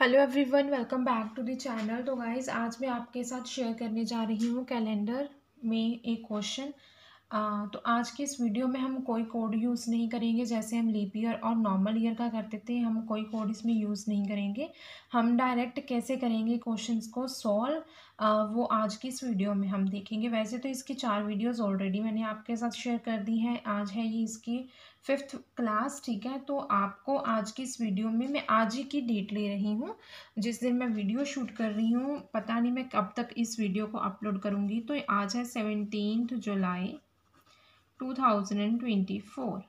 hello everyone welcome back to the channel तो guys आज मैं आपके साथ शेयर करने जा रही हूँ कैलेंडर में एक क्वेश्चन तो आज के इस वीडियो में हम कोई कोड यूज़ नहीं करेंगे जैसे हम लीप ईयर और नॉर्मल ईयर का करते थे हम कोई कोड इसमें यूज़ नहीं करेंगे हम डायरेक्ट कैसे करेंगे क्वेश्चंस को सॉल्व वो आज की इस वीडियो में हम देखेंगे वैसे तो इसकी चार वीडियोस ऑलरेडी मैंने आपके साथ शेयर कर दी हैं आज है ये इसकी फिफ्थ क्लास ठीक है तो आपको आज की इस वीडियो में मैं आज ही की डेट ले रही हूँ जिस दिन मैं वीडियो शूट कर रही हूँ पता नहीं मैं कब तक इस वीडियो को अपलोड करूँगी तो आज है seventeen July two thousand and twenty four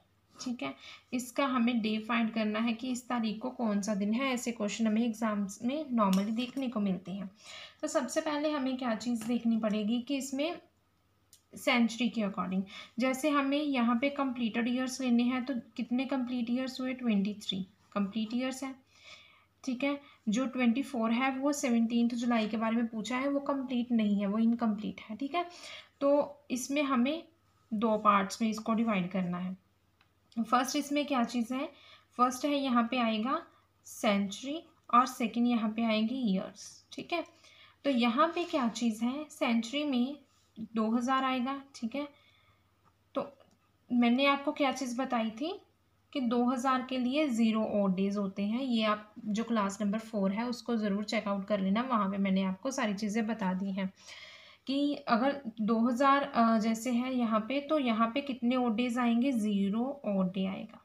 ठीक है इसका हमें डे फाइंड करना है कि इस तारीख को कौन सा दिन है ऐसे क्वेश्चन हमें एग्जाम्स में नॉर्मली देखने को मिलते हैं तो सबसे पहले हमें क्या चीज़ देखनी पड़ेगी कि इसमें सेंचुरी के अकॉर्डिंग जैसे हमें यहाँ पे कंप्लीटेड ईयर्स लेने हैं तो कितने कंप्लीट ईयर्स हुए ट्वेंटी थ्री कम्प्लीट ईयर्स हैं ठीक है जो ट्वेंटी फोर है वो सेवनटीन जुलाई के बारे में पूछा है वो कंप्लीट नहीं है वो इनकम्प्लीट है ठीक है तो इसमें हमें दो पार्ट्स में इसको डिवाइड करना है फर्स्ट इसमें क्या चीज़ है फर्स्ट है यहाँ पे आएगा सेंचुरी और सेकंड यहाँ पे आएंगे ईयर्स ठीक है तो यहाँ पे क्या चीज़ है सेंचुरी में दो हज़ार आएगा ठीक है तो मैंने आपको क्या चीज़ बताई थी कि दो हज़ार के लिए ज़ीरो और डेज होते हैं ये आप जो क्लास नंबर फोर है उसको ज़रूर चेकआउट कर लेना वहाँ पे मैंने आपको सारी चीज़ें बता दी हैं कि अगर दो हज़ार जैसे है यहाँ पे तो यहाँ पे कितने और डेज आएंगे ज़ीरो और डे आएगा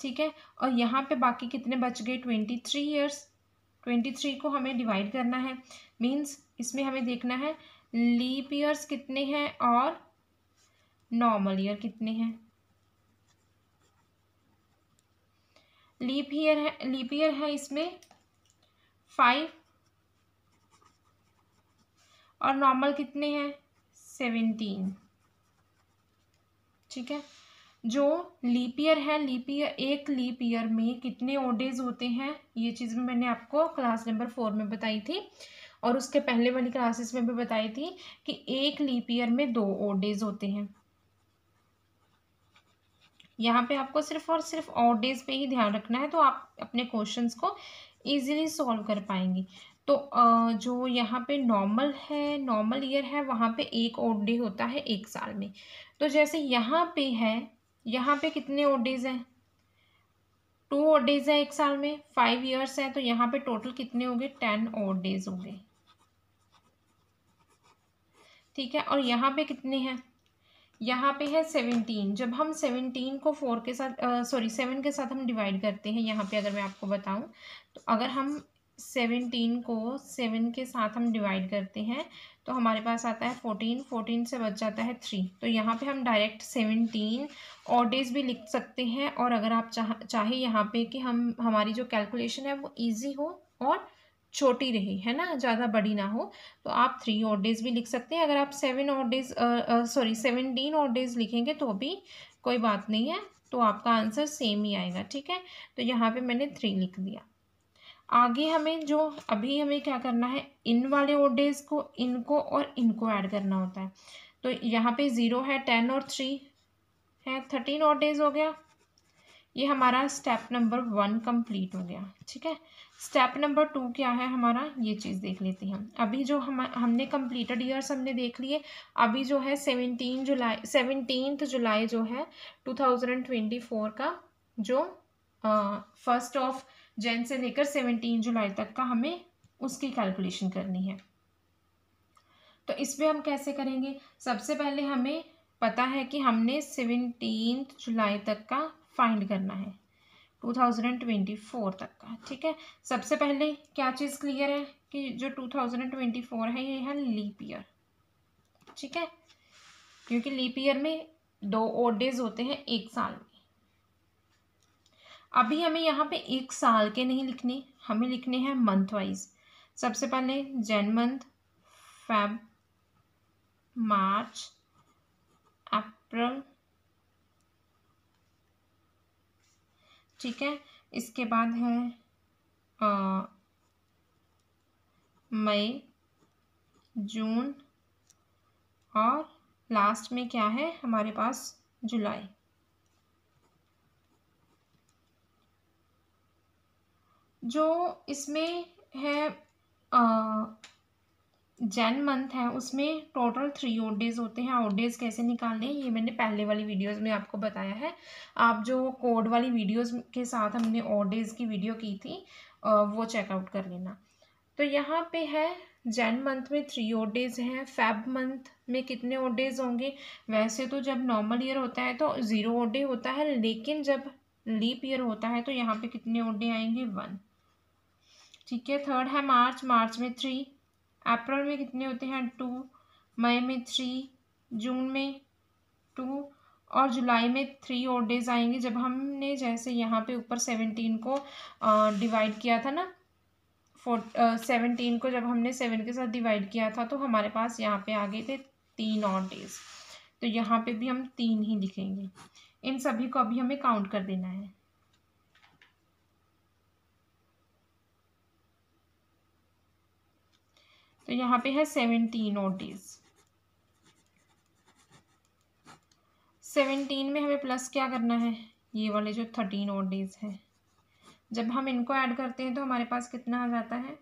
ठीक है और यहाँ पे बाकी कितने बच गए twenty three years twenty three को हमें डिवाइड करना है मीन्स इसमें हमें देखना है लीप ईयर्स कितने हैं और नॉर्मल ईयर कितने हैं लीप ईयर है लीप ईयर है इसमें फाइव और नॉर्मल कितने हैं सेवेंटीन ठीक है जो लीप ईयर है लीप ईयर एक लीप ईयर में कितने ओडेज होते हैं ये चीज़ भी मैंने आपको क्लास नंबर फोर में बताई थी और उसके पहले वाली क्लासेस में भी बताई थी कि एक लीप ईयर में दो ओडेज होते हैं यहाँ पे आपको सिर्फ और सिर्फ ऑड डेज पे ही ध्यान रखना है तो आप अपने क्वेश्चंस को इजीली सॉल्व कर पाएंगी तो जो यहाँ पे नॉर्मल है नॉर्मल ईयर है वहाँ पे एक ओड डे होता है एक साल में तो जैसे यहाँ पे है यहाँ पे कितने ओडीज़ हैं टू ओडीज़ हैं एक साल में फाइव ईयर्स हैं तो यहाँ पे टोटल कितने होंगे टेन ओडीज़ हो गए ठीक है और यहाँ पे कितने हैं यहाँ पे है सेवनटीन जब हम सेवनटीन को फोर के साथ सॉरी सेवन के साथ हम डिवाइड करते हैं यहाँ पे अगर मैं आपको बताऊँ तो अगर हम सेवनटीन को सेवन के साथ हम डिवाइड करते हैं तो हमारे पास आता है फोर्टीन फोर्टीन से बच जाता है थ्री तो यहाँ पे हम डायरेक्ट सेवनटीन और डेज भी लिख सकते हैं और अगर आप चाह चाहे यहाँ पे कि हम हमारी जो कैलकुलेशन है वो ईजी हो और छोटी रहे है ना ज़्यादा बड़ी ना हो तो आप थ्री और डेज भी लिख सकते हैं अगर आप सेवन और डेज सॉरी सेवनटीन और डेज लिखेंगे तो भी कोई बात नहीं है तो आपका आंसर सेम ही आएगा ठीक है तो यहाँ पर मैंने थ्री लिख दिया आगे हमें जो अभी हमें क्या करना है इन वाले ओडेज को इनको और इनको ऐड करना होता है तो यहाँ पे ज़ीरो है टेन और थ्री है थर्टीन और डेज हो गया ये हमारा स्टेप नंबर वन कंप्लीट हो गया ठीक है स्टेप नंबर टू क्या है हमारा ये चीज़ देख लेते हैं अभी जो हम हमने कंप्लीटेड ईयर्स हमने देख लिए अभी जो है सेवनटीन जुलाई सेवनटीन जुलाई जो है टू थाउजेंड ट्वेंटी फोर का जो फर्स्ट ऑफ जैन से लेकर सेवनटीन जुलाई तक का हमें उसकी कैलकुलेशन करनी है तो इसमें हम कैसे करेंगे सबसे पहले हमें पता है कि हमने सेवनटीन जुलाई तक का फाइंड करना है 2024 तक का ठीक है सबसे पहले क्या चीज़ क्लियर है कि जो 2024 है ये है लीप ईयर ठीक है क्योंकि लीप ईयर में दो और डेज होते हैं एक साल में अभी हमें यहाँ पे एक साल के नहीं लिखने हमें लिखने हैं मंथ वाइज सबसे पहले Jan month Feb March April ठीक है इसके बाद है मई जून और लास्ट में क्या है हमारे पास जुलाई जो इसमें है जैन मंथ है उसमें टोटल थ्री ओड डेज होते हैं ओड डेज कैसे निकालने ये मैंने पहले वाली वीडियोस में आपको बताया है आप जो कोड वाली वीडियोस के साथ हमने ओड डेज की वीडियो की थी वो चेकआउट कर लेना तो यहाँ पे है जैन मंथ में थ्री ओड डेज हैं फैब मंथ में कितने ओड डेज होंगे वैसे तो जब नॉर्मल ईयर होता है तो ज़ीरो ओड डे होता है लेकिन जब लीप ईयर होता है तो यहाँ पे कितने ओड डे आएंगे वन ठीक है थर्ड है मार्च मार्च में थ्री अप्रैल में कितने होते हैं टू मई में थ्री जून में टू और जुलाई में थ्री और डेज आएंगे जब हमने जैसे यहाँ पे ऊपर सेवनटीन को डिवाइड किया था ना फोर सेवनटीन को जब हमने सेवन के साथ डिवाइड किया था तो हमारे पास यहाँ पे आ गए थे तीन और डेज तो यहाँ पे भी हम तीन ही लिखेंगे इन सभी को अभी हमें काउंट कर देना है तो यहाँ पे है सेवनटीन ओटीज़ सेवनटीन में हमें प्लस क्या करना है ये वाले जो थर्टीन और डेज हैं जब हम इनको ऐड करते हैं तो हमारे पास कितना आ जाता है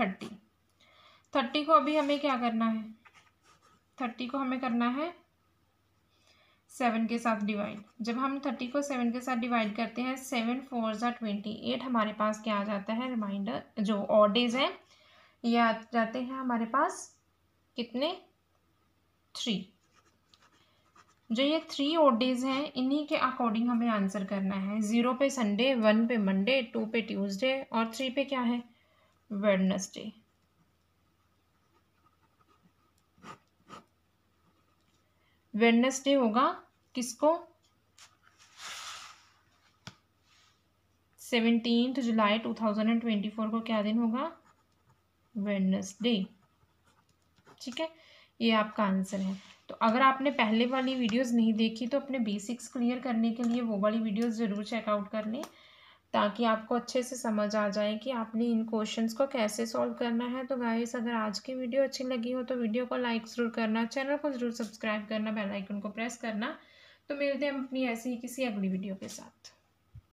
थर्टी थर्टी को अभी हमें क्या करना है थर्टी को हमें करना है सेवन के साथ डिवाइड जब हम थर्टी को सेवन के साथ डिवाइड करते हैं सेवन फोर ज़ा ट्वेंटी एट हमारे पास क्या आ जाता है रिमाइंडर जो और डेज हैं ये आ जाते हैं हमारे पास कितने थ्री जो ये थ्री और डेज हैं इन्हीं के अकॉर्डिंग हमें आंसर करना है ज़ीरो पे संडे वन पे मंडे टू पे ट्यूसडे और थ्री पे क्या है वेडनसडे वेडनेसडे होगा किसको seventeen July two thousand and twenty four को क्या दिन होगा वेडनेसडे ठीक है ये आपका आंसर है तो अगर आपने पहले वाली वीडियोस नहीं देखी तो अपने बेसिक्स क्लियर करने के लिए वो वाली वीडियोस ज़रूर चेकआउट कर लें ताकि आपको अच्छे से समझ आ जाए कि आपने इन क्वेश्चंस को कैसे सॉल्व करना है तो गाइस अगर आज की वीडियो अच्छी लगी हो तो वीडियो को लाइक ज़रूर करना चैनल को ज़रूर सब्सक्राइब करना बेल आइकन को प्रेस करना तो मिलते हैं अपनी ऐसी ही किसी अगली वीडियो के साथ